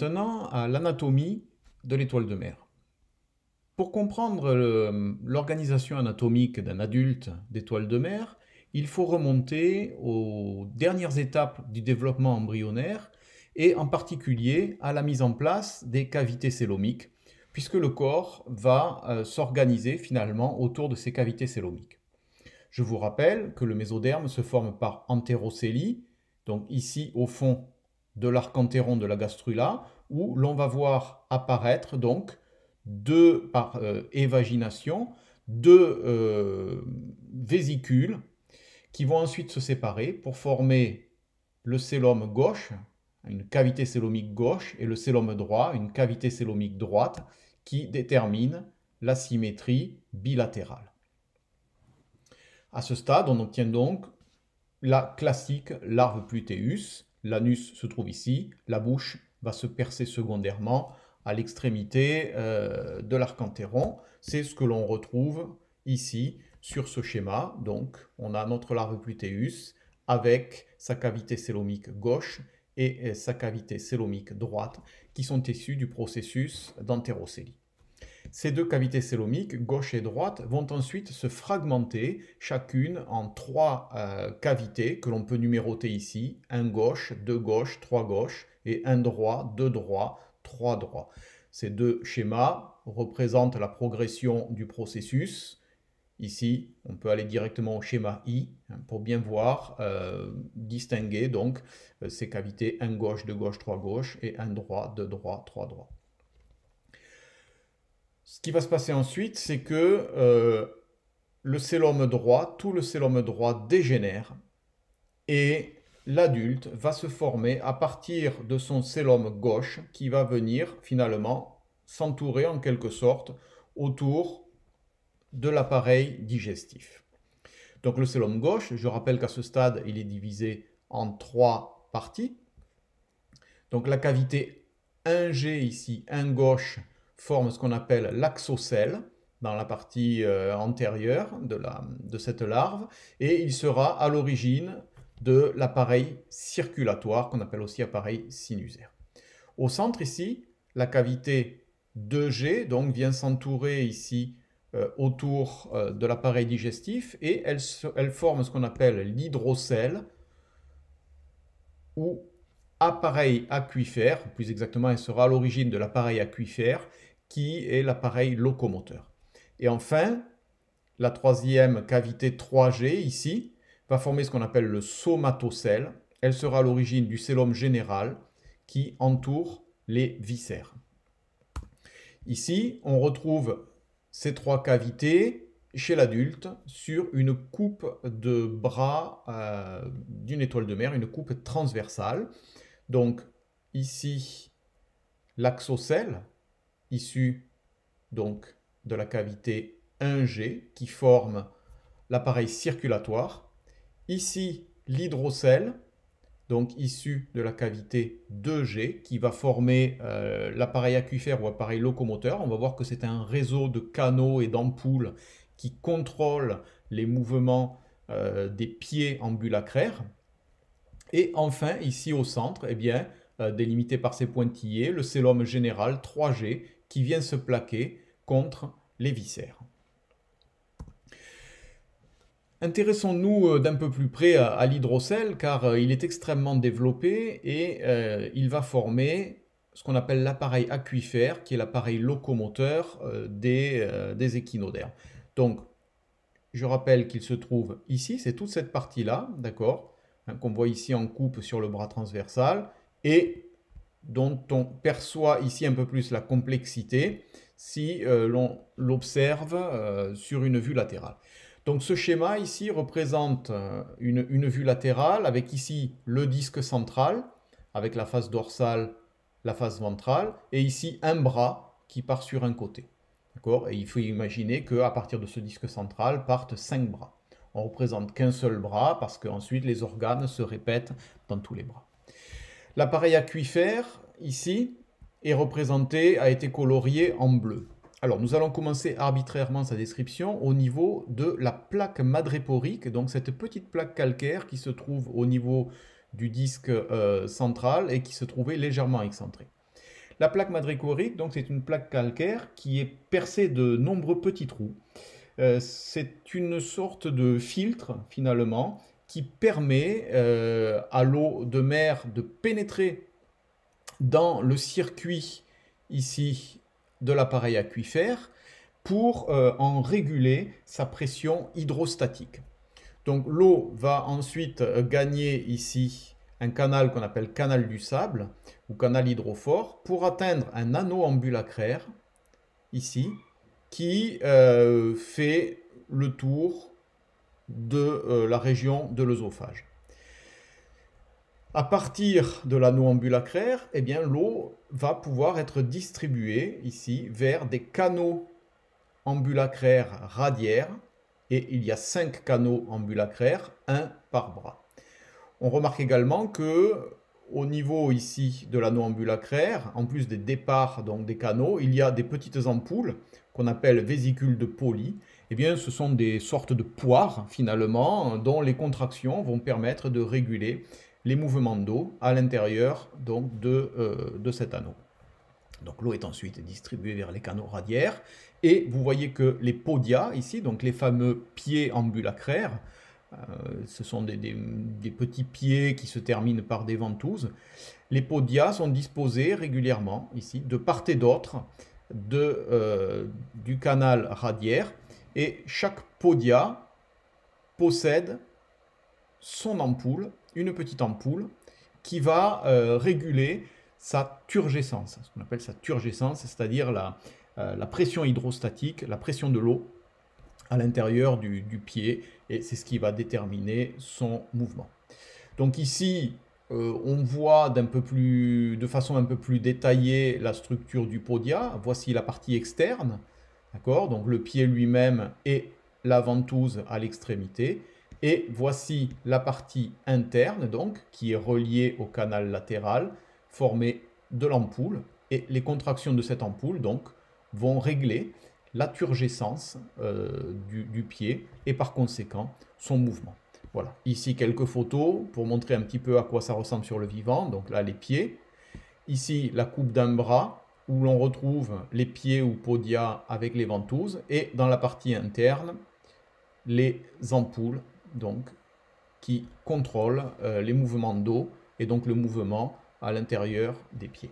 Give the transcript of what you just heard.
Maintenant à l'anatomie de l'étoile de mer. Pour comprendre euh, l'organisation anatomique d'un adulte d'étoile de mer, il faut remonter aux dernières étapes du développement embryonnaire et en particulier à la mise en place des cavités célomiques, puisque le corps va euh, s'organiser finalement autour de ces cavités célomiques. Je vous rappelle que le mésoderme se forme par entérocélie, donc ici au fond de l'archantéron de la gastrula, où l'on va voir apparaître donc deux, par euh, évagination, deux euh, vésicules qui vont ensuite se séparer pour former le célome gauche, une cavité sélomique gauche, et le célome droit, une cavité sélomique droite, qui détermine la symétrie bilatérale. À ce stade, on obtient donc la classique larve Pluteus. L'anus se trouve ici, la bouche va se percer secondairement à l'extrémité euh, de l'arcantéron. C'est ce que l'on retrouve ici sur ce schéma. Donc, on a notre larve plutéus avec sa cavité célomique gauche et euh, sa cavité célomique droite qui sont issues du processus d'entérocélie. Ces deux cavités célomiques, gauche et droite, vont ensuite se fragmenter, chacune en trois euh, cavités que l'on peut numéroter ici, un gauche, deux gauches, trois gauches, et un droit, deux droits, trois droits. Ces deux schémas représentent la progression du processus. Ici, on peut aller directement au schéma I hein, pour bien voir, euh, distinguer donc euh, ces cavités un gauche, 2 gauche, trois gauche et un droit, 2 droit, trois droit ce qui va se passer ensuite, c'est que euh, le sélome droit, tout le sélome droit dégénère et l'adulte va se former à partir de son sélum gauche qui va venir finalement s'entourer en quelque sorte autour de l'appareil digestif. Donc le sélome gauche, je rappelle qu'à ce stade, il est divisé en trois parties. Donc la cavité 1G ici, 1 gauche, forme ce qu'on appelle l'axocèle dans la partie euh, antérieure de, la, de cette larve, et il sera à l'origine de l'appareil circulatoire qu'on appelle aussi appareil sinusaire. Au centre ici, la cavité 2G donc vient s'entourer ici euh, autour euh, de l'appareil digestif et elle, elle forme ce qu'on appelle l'hydrocèle ou appareil aquifère, plus exactement, elle sera à l'origine de l'appareil aquifère, qui est l'appareil locomoteur. Et enfin, la troisième cavité 3G, ici, va former ce qu'on appelle le somatocèle. Elle sera à l'origine du sélum général qui entoure les viscères. Ici, on retrouve ces trois cavités chez l'adulte sur une coupe de bras euh, d'une étoile de mer, une coupe transversale. Donc ici, l'axocèle, issu donc de la cavité 1G qui forme l'appareil circulatoire. Ici, l'hydrocèle, donc issu de la cavité 2G qui va former euh, l'appareil aquifère ou appareil locomoteur. On va voir que c'est un réseau de canaux et d'ampoules qui contrôle les mouvements euh, des pieds ambulacraires. Et enfin, ici au centre, eh bien, euh, délimité par ces pointillés, le sélum général 3G qui vient se plaquer contre les viscères. Intéressons-nous euh, d'un peu plus près à, l'hydrocèle car euh, il est extrêmement développé et il va former ce qu'on appelle l'appareil aquifère, qui est l'appareil locomoteur des, des, Donc, je rappelle qu'il se trouve ici, c'est toute cette partie-là, d'accord Hein, qu'on voit ici en coupe sur le bras transversal, et dont on perçoit ici un peu plus la complexité si euh, l'on l'observe euh, sur une vue latérale. Donc ce schéma ici représente euh, une, vue latérale avec ici le disque central, avec la face dorsale, la face ventrale, et ici un bras qui part sur un côté. Et il faut imaginer qu'à partir de ce disque central partent cinq bras on représente qu'un seul bras parce qu'ensuite les organes se répètent dans tous les bras. L'appareil aquifère, ici, est représenté, a été colorié en bleu. Alors nous allons commencer arbitrairement sa description au niveau de la plaque madréporique, donc cette petite plaque calcaire qui se trouve au niveau du disque euh, central et qui se trouvait légèrement excentrée. La plaque madréporique, donc c'est une plaque calcaire qui est percée de nombreux petits trous euh, c'est une sorte de filtre finalement qui permet euh, à l'eau de mer de pénétrer dans le circuit ici de l'appareil aquifère pour euh, en réguler sa pression hydrostatique. Donc l'eau va ensuite gagner ici un canal qu'on appelle canal du sable ou canal hydrophore pour atteindre un anneau ambulacraire ici qui euh, fait le tour de euh, la région de l'œsophage. À partir de l'anneau ambulacraire, eh bien, l'eau va pouvoir être distribuée ici vers des canaux ambulacraires radiaires. Et il y a cinq canaux ambulacraires, un par bras. On remarque également que au niveau ici de l'anneau ambulacraire, en plus des départs donc des canaux, il y a des petites ampoules qu'on appelle vésicules de poly. Eh bien, ce sont des sortes de poires finalement dont les contractions vont permettre de réguler les mouvements d'eau à l'intérieur donc de, euh, cet anneau. Donc l'eau est ensuite distribuée vers les canaux radiaires et vous voyez que les podia ici, donc les fameux pieds ambulacraires, euh, ce sont des, petits pieds qui se terminent par des ventouses. Les podias sont disposés régulièrement ici, de part et d'autre euh, du canal radiaire, et chaque podia possède son ampoule, une petite ampoule, qui va euh, réguler sa turgescence, ce qu'on appelle sa turgescence, c'est-à-dire la pression hydrostatique, la pression de l'eau à l'intérieur du, pied et c'est ce qui va déterminer son mouvement. Donc ici, euh, on voit d'un peu plus, de façon un peu plus détaillée la structure du podia. Voici la partie externe, d'accord Donc le pied lui-même et la ventouse à l'extrémité. Et voici la partie interne, donc, qui est reliée au canal latéral, formé de l'ampoule. Et les contractions de cette ampoule, donc, vont régler la turgescence euh, du, pied et par conséquent son mouvement. Voilà, ici quelques photos pour montrer un petit peu à quoi ça ressemble sur le vivant. Donc là, les pieds. Ici, la coupe d'un bras où l'on retrouve les pieds ou podia avec les ventouses et dans la partie interne, les ampoules donc qui contrôlent euh, les mouvements d'eau et donc le mouvement à l'intérieur des pieds.